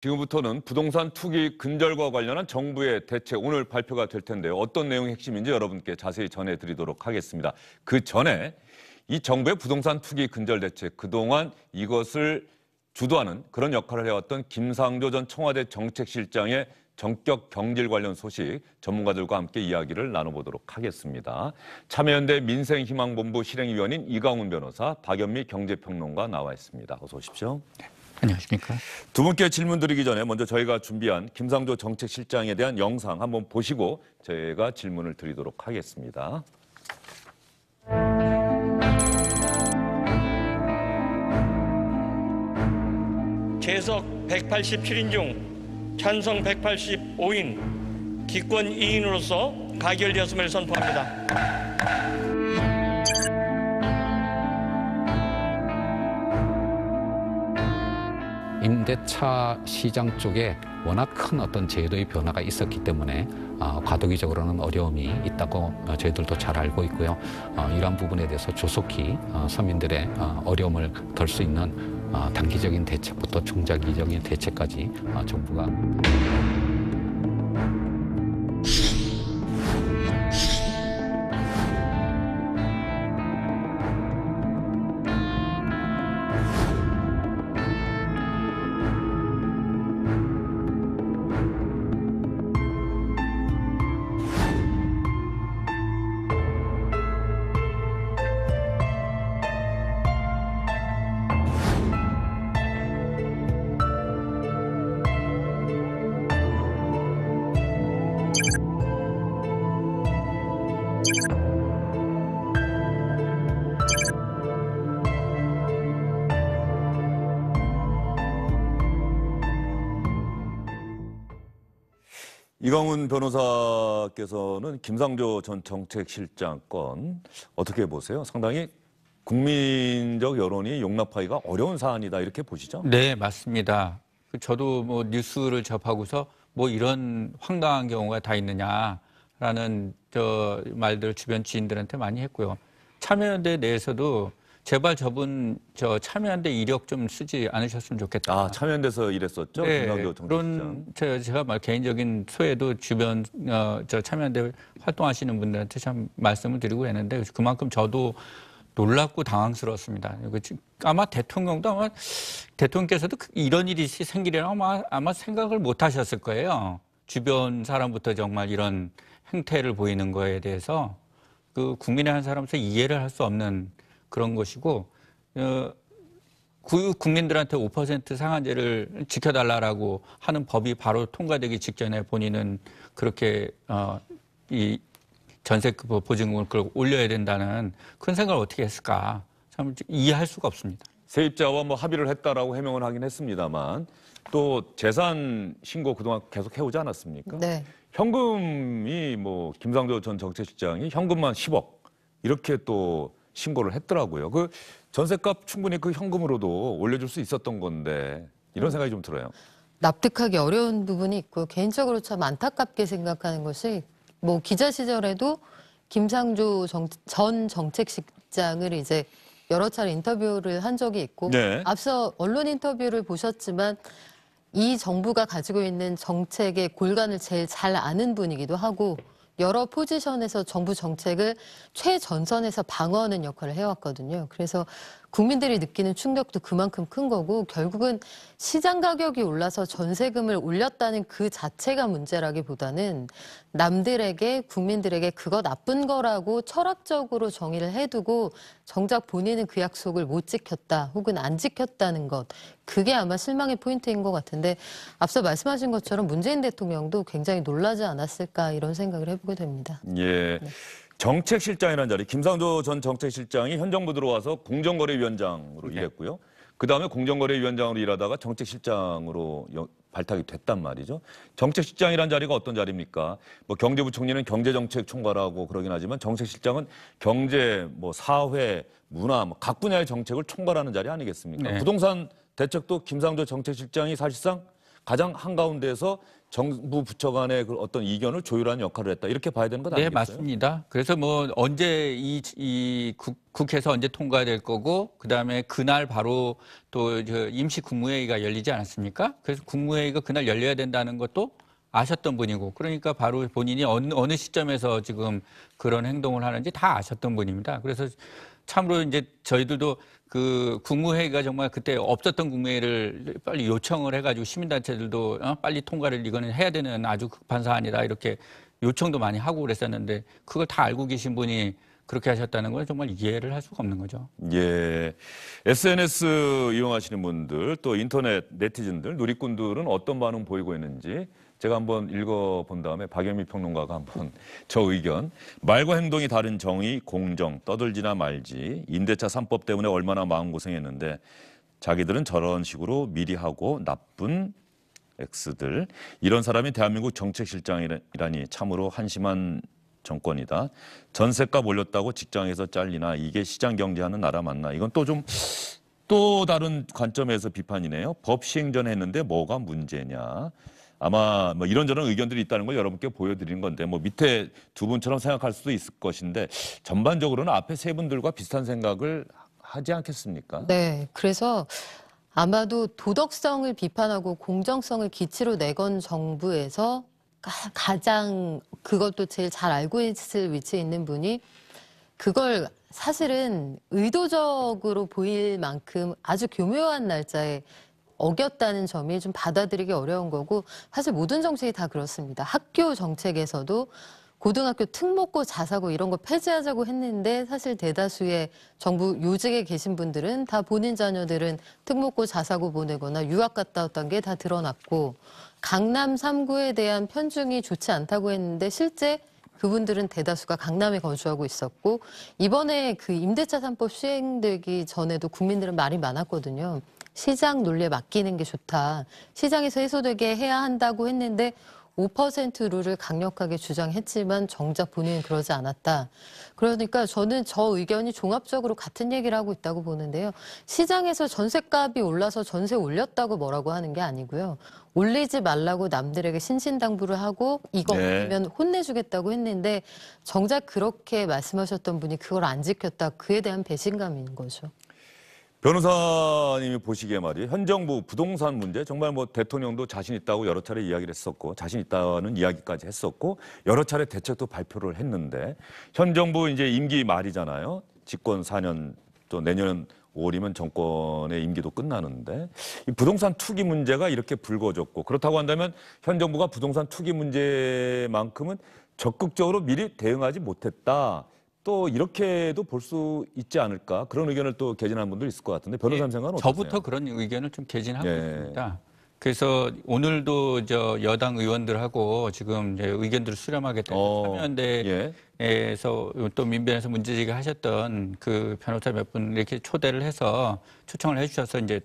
지금부터는 부동산 투기 근절과 관련한 정부의 대책 오늘 발표가 될 텐데요. 어떤 내용이 핵심인지 여러분께 자세히 전해드리도록 하겠습니다. 그 전에 이 정부의 부동산 투기 근절 대책 그동안 이것을 주도하는 그런 역할을 해왔던 김상조 전 청와대 정책실장의 정격 경질 관련 소식 전문가들과 함께 이야기를 나눠보도록 하겠습니다. 참여연대 민생희망본부 실행위원인 이강훈 변호사, 박연미 경제평론가 나와 있습니다. 어서 오십시오. 네. 안녕하십니까. 두 분께 질문 드리기 전에 먼저 저희가 준비한 김상조 정책실장에 대한 영상 한번 보시고 저희가 질문을 드리도록 하겠습니다. 재석 187인 중 찬성 185인 기권 2인으로서 가결되었음을 선포합니다. 임대차 시장 쪽에 워낙 큰 어떤 제도의 변화가 있었기 때문에 아, 과도기적으로는 어려움이 있다고 어, 저희들도 잘 알고 있고요. 어, 이러한 부분에 대해서 조속히 어, 서민들의 어, 려움을덜 수 있는 단기적인 대책부터 중장기적인 대책까지 정부가 이강훈 변호사께서는 김상조 전 정책실장 건 어떻게 보세요? 상당히 국민적 여론이 용납하기가 어려운 사안이다 이렇게 보시죠? 네, 맞습니다. 그 저도 뭐 뉴스를 접하고서 뭐 이런 황당한 경우가 다 있느냐라는 저 말들 주변 지인들한테 많이 했고요. 참여연대 내에서도 제발 저분 저참여한데 이력 좀 쓰지 않으셨으면 좋겠다. 아참여한데서 일했었죠. 네, 그런 제, 제가 말 개인적인 소외도 주변 어, 저참여한데 활동하시는 분들한테 참 말씀을 드리고 했는데 그만큼 저도 놀랍고 당황스러웠습니다. 아마 대통령도 아마 대통령께서도 그 이런 일이 생기리라 아마, 아마 생각을 못 하셨을 거예요. 주변 사람부터 정말 이런 행태를 보이는 거에 대해서 그 국민의 한 사람으로서 이해를 할 수 없는 그런 것이고 어, 국민들한테 5% 상한제를 지켜달라라고 하는 법이 바로 통과되기 직전에 본인은 그렇게 어, 이 전세 급 보증금을 그걸 올려야 된다는 큰 생각을 어떻게 했을까 참 이해할 수가 없습니다. 세입자와 뭐 합의를 했다라고 해명을 하긴 했습니다만 또 재산 신고 그동안 계속 해오지 않았습니까? 네. 현금이 뭐 김상조 전 정책실장이 현금만 10억 이렇게 또 신고를 했더라고요. 그 전셋값 충분히 그 현금으로도 올려줄 수 있었던 건데 이런 음. 생각이 좀 들어요. 납득하기 어려운 부분이 있고 개인적으로 참 안타깝게 생각하는 것이 뭐 기자 시절에도 김상조 정, 전 정책실장을 이제 여러 차례 인터뷰를 한 적이 있고 네. 앞서 언론 인터뷰를 보셨지만 이 정부가 가지고 있는 정책의 골간을 제일 잘 아는 분이기도 하고 여러 포지션에서 정부 정책을 최전선에서 방어하는 역할을 해왔거든요. 그래서 국민들이 느끼는 충격도 그만큼 큰 거고 결국은 시장 가격이 올라서 전세금을 올렸다는 그 자체가 문제라기보다는 남들에게 국민들에게 그거 나쁜 거라고 철학적으로 정의를 해두고 정작 본인은 그 약속을 못 지켰다 혹은 안 지켰다는 것 그게 아마 실망의 포인트인 것 같은데 앞서 말씀하신 것처럼 문재인 대통령도 굉장히 놀라지 않았을까 이런 생각을 해보게 됩니다. 예. 네. 정책실장이라는 자리 김상조 전 정책실장이 현 정부 들어와서 공정거래위원장으로 네. 일했고요. 그 다음에 공정거래위원장으로 일하다가 정책실장으로 여, 발탁이 됐단 말이죠. 정책실장이란 자리가 어떤 자리입니까? 뭐 경제부총리는 경제정책 총괄하고 그러긴 하지만 정책실장은 경제, 뭐 사회, 문화, 뭐 각 분야의 정책을 총괄하는 자리 아니겠습니까? 네. 부동산 대책도 김상조 정책실장이 사실상 가장 한가운데에서 정부 부처 간의 그 어떤 이견을 조율하는 역할을 했다. 이렇게 봐야 되는 건 네, 아니겠어요? 네, 맞습니다. 그래서 뭐 언제 이, 이 국, 국회에서 언제 통과될 거고 그다음에 그날 바로 또 저 임시 국무회의가 열리지 않았습니까? 그래서 국무회의가 그날 열려야 된다는 것도 아셨던 분이고 그러니까 바로 본인이 어느, 어느 시점에서 지금 그런 행동을 하는지 다 아셨던 분입니다. 그래서 참으로 이제 저희들도 그 국무회의가 정말 그때 없었던 국무회의를 빨리 요청을 해가지고 시민단체들도 어? 빨리 통과를 이거는 해야 되는 아주 급한 사안이다 이렇게 요청도 많이 하고 그랬었는데 그걸 다 알고 계신 분이 그렇게 하셨다는 건 정말 이해를 할 수가 없는 거죠. 예. SNS 이용하시는 분들 또 인터넷 네티즌들 누리꾼들은 어떤 반응 보이고 있는지 제가 한번 읽어본 다음에 박영미 평론가가 한번 저 의견 말과 행동이 다른 정의, 공정, 떠들지나 말지 임대차 삼법 때문에 얼마나 마음고생했는데 자기들은 저런 식으로 미리 하고 나쁜 X들 이런 사람이 대한민국 정책실장이라니 참으로 한심한 정권이다. 전세값 올렸다고 직장에서 잘리나 이게 시장 경제하는 나라 맞나 이건 또 좀또 또 다른 관점에서 비판이네요. 법 시행 전에 했는데 뭐가 문제냐. 아마 뭐 이런저런 의견들이 있다는 걸 여러분께 보여드리는 건데 뭐 밑에 두 분처럼 생각할 수도 있을 것인데 전반적으로는 앞에 세 분들과 비슷한 생각을 하지 않겠습니까? 네, 그래서 아마도 도덕성을 비판하고 공정성을 기치로 내건 정부에서 가장 그것도 제일 잘 알고 있을 위치에 있는 분이 그걸 사실은 의도적으로 보일 만큼 아주 교묘한 날짜에 어겼다는 점이 좀 받아들이기 어려운 거고 사실 모든 정책이 다 그렇습니다. 학교 정책에서도 고등학교 특목고 자사고 이런 거 폐지하자고 했는데 사실 대다수의 정부 요직에 계신 분들은 다 본인 자녀들은 특목고 자사고 보내거나 유학 갔다 왔던 게 다 드러났고 강남 3구에 대한 편중이 좋지 않다고 했는데 실제 그분들은 대다수가 강남에 거주하고 있었고 이번에 그 임대차 3법 시행되기 전에도 국민들은 말이 많았거든요. 시장 논리에 맡기는 게 좋다. 시장에서 해소되게 해야 한다고 했는데 5% 룰을 강력하게 주장했지만 정작 본인은 그러지 않았다. 그러니까 저는 저 의견이 종합적으로 같은 얘기를 하고 있다고 보는데요. 시장에서 전세값이 올라서 전세 올렸다고 뭐라고 하는 게 아니고요. 올리지 말라고 남들에게 신신당부를 하고 이거 네. 올리면 네. 혼내주겠다고 했는데 정작 그렇게 말씀하셨던 분이 그걸 안 지켰다. 그에 대한 배신감인 거죠. 변호사님이 보시기에 말이 에요현 정부 부동산 문제 정말 뭐 대통령도 자신 있다고 여러 차례 이야기를 했었고 자신 있다는 이야기까지 했었고 여러 차례 대책도 발표를 했는데 현 정부 이제 임기 말이잖아요. 집권 4년 또 내년 5월이면 정권의 임기도 끝나는데 이 부동산 투기 문제가 이렇게 불거졌고 그렇다고 한다면 현 정부가 부동산 투기 문제만큼은 적극적으로 미리 대응하지 못했다. 또 이렇게도 볼 수 있지 않을까 그런 의견을 또 개진한 분들 있을 것 같은데 변호사님 예, 생각은 어떠세요? 저부터 그런 의견을 좀 개진하고 예. 있습니다. 그래서 오늘도 저 여당 의원들하고 지금 이제 의견들을 수렴하겠다 는 참여연대에서 어, 예. 또 민변에서 문제제기 하셨던 그 변호사 몇 분 이렇게 초대를 해서 초청을 해주셔서 이제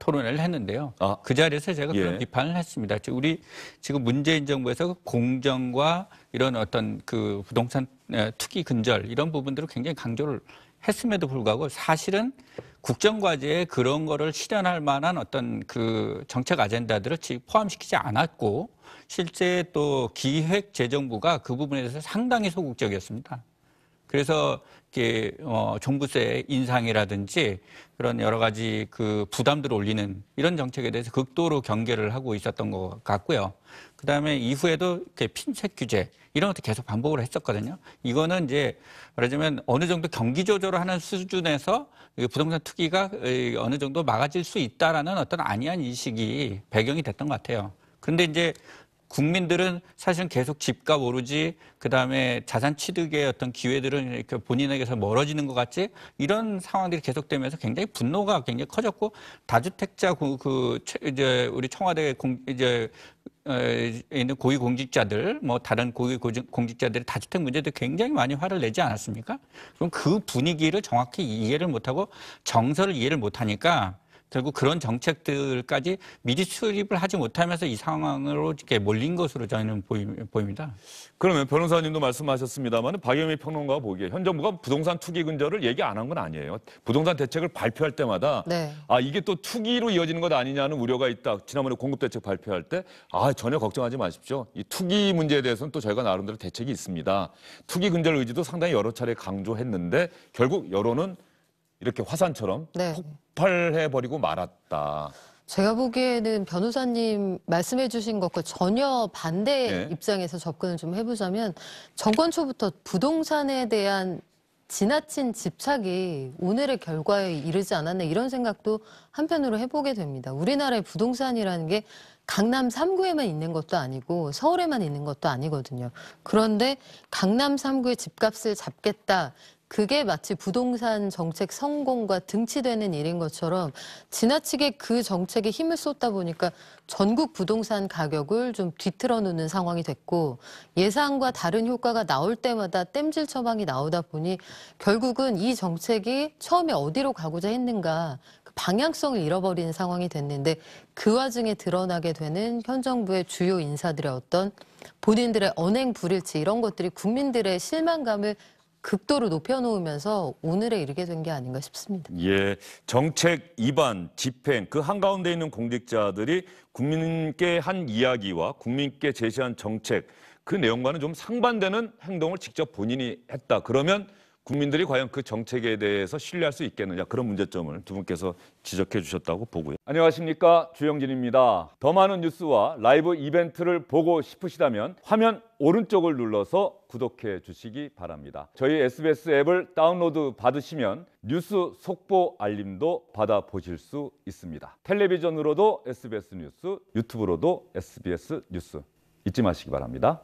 토론을 했는데요. 아, 그 자리에서 제가 그런 예. 비판을 했습니다. 우리 지금 문재인 정부에서 공정과 이런 어떤 그 부동산 예, 투기 근절 이런 부분들을 굉장히 강조를 했음에도 불구하고 사실은 국정과제에 그런 거를 실현할 만한 어떤 그 정책 아젠다들을 포함시키지 않았고 실제 또 기획재정부가 그 부분에 대해서 상당히 소극적이었습니다. 그래서 이게 어, 종부세 인상이라든지 그런 여러 가지 그 부담들을 올리는 이런 정책에 대해서 극도로 경계를 하고 있었던 것 같고요. 그 다음에 이후에도 이렇게 핀셋 규제 이런 것도 계속 반복을 했었거든요. 이거는 이제 말하자면 어느 정도 경기 조절을 하는 수준에서 부동산 투기가 어느 정도 막아질 수 있다라는 어떤 안이한 인식이 배경이 됐던 것 같아요. 근데 이제 국민들은 사실은 계속 집값 오르지 그다음에 자산 취득의 어떤 기회들은 이렇게 본인에게서 멀어지는 것 같지 이런 상황들이 계속되면서 굉장히 분노가 굉장히 커졌고 다주택자 그, 그 이제 우리 청와대 공 이제 어, 있는 고위공직자들, 뭐 다른 고위공직자들이 다주택 문제도 굉장히 많이 화를 내지 않았습니까? 그럼 그 분위기를 정확히 이해를 못하고 정서를 이해를 못하니까 결국 그런 정책들까지 미리 수립을 하지 못하면서 이 상황으로 이렇게 몰린 것으로 저희는 보입니다. 그러면 변호사님도 말씀하셨습니다만 박영미 평론가 보기에 현 정부가 부동산 투기 근절을 얘기 안 한 건 아니에요. 부동산 대책을 발표할 때마다 네. 아 이게 또 투기로 이어지는 것 아니냐는 우려가 있다. 지난번에 공급 대책 발표할 때아 전혀 걱정하지 마십시오. 이 투기 문제에 대해서는 또 저희가 나름대로 대책이 있습니다. 투기 근절 의지도 상당히 여러 차례 강조했는데 결국 여론은 이렇게 화산처럼 네. 폭발해버리고 말았다. 제가 보기에는 변호사님 말씀해 주신 것과 전혀 반대 네. 입장에서 접근을 좀 해보자면 정권 초부터 부동산에 대한 지나친 집착이 오늘의 결과에 이르지 않았나 이런 생각도 한편으로 해보게 됩니다. 우리나라의 부동산이라는 게 강남 3구에만 있는 것도 아니고 서울에만 있는 것도 아니거든요. 그런데 강남 3구의 집값을 잡겠다. 그게 마치 부동산 정책 성공과 등치되는 일인 것처럼 지나치게 그 정책에 힘을 쏟다 보니까 전국 부동산 가격을 좀 뒤틀어 놓는 상황이 됐고 예상과 다른 효과가 나올 때마다 땜질 처방이 나오다 보니 결국은 이 정책이 처음에 어디로 가고자 했는가 그 방향성을 잃어버리는 상황이 됐는데 그 와중에 드러나게 되는 현 정부의 주요 인사들의 어떤 본인들의 언행 불일치 이런 것들이 국민들의 실망감을 극도로 높여놓으면서 오늘에 이르게 된 게 아닌가 싶습니다. 예, 정책 위반, 집행 그 한가운데 있는 공직자들이 국민께 한 이야기와 국민께 제시한 정책 그 내용과는 좀 상반되는 행동을 직접 본인이 했다. 그러면 국민들이 과연 그 정책에 대해서 신뢰할 수 있겠느냐 그런 문제점을 두 분께서 지적해 주셨다고 보고요. 안녕하십니까 주영진입니다. 더 많은 뉴스와 라이브 이벤트를 보고 싶으시다면 화면 오른쪽을 눌러서 구독해 주시기 바랍니다. 저희 SBS 앱을 다운로드 받으시면 뉴스 속보 알림도 받아 보실 수 있습니다. 텔레비전으로도 SBS 뉴스, 유튜브로도 SBS 뉴스 잊지 마시기 바랍니다.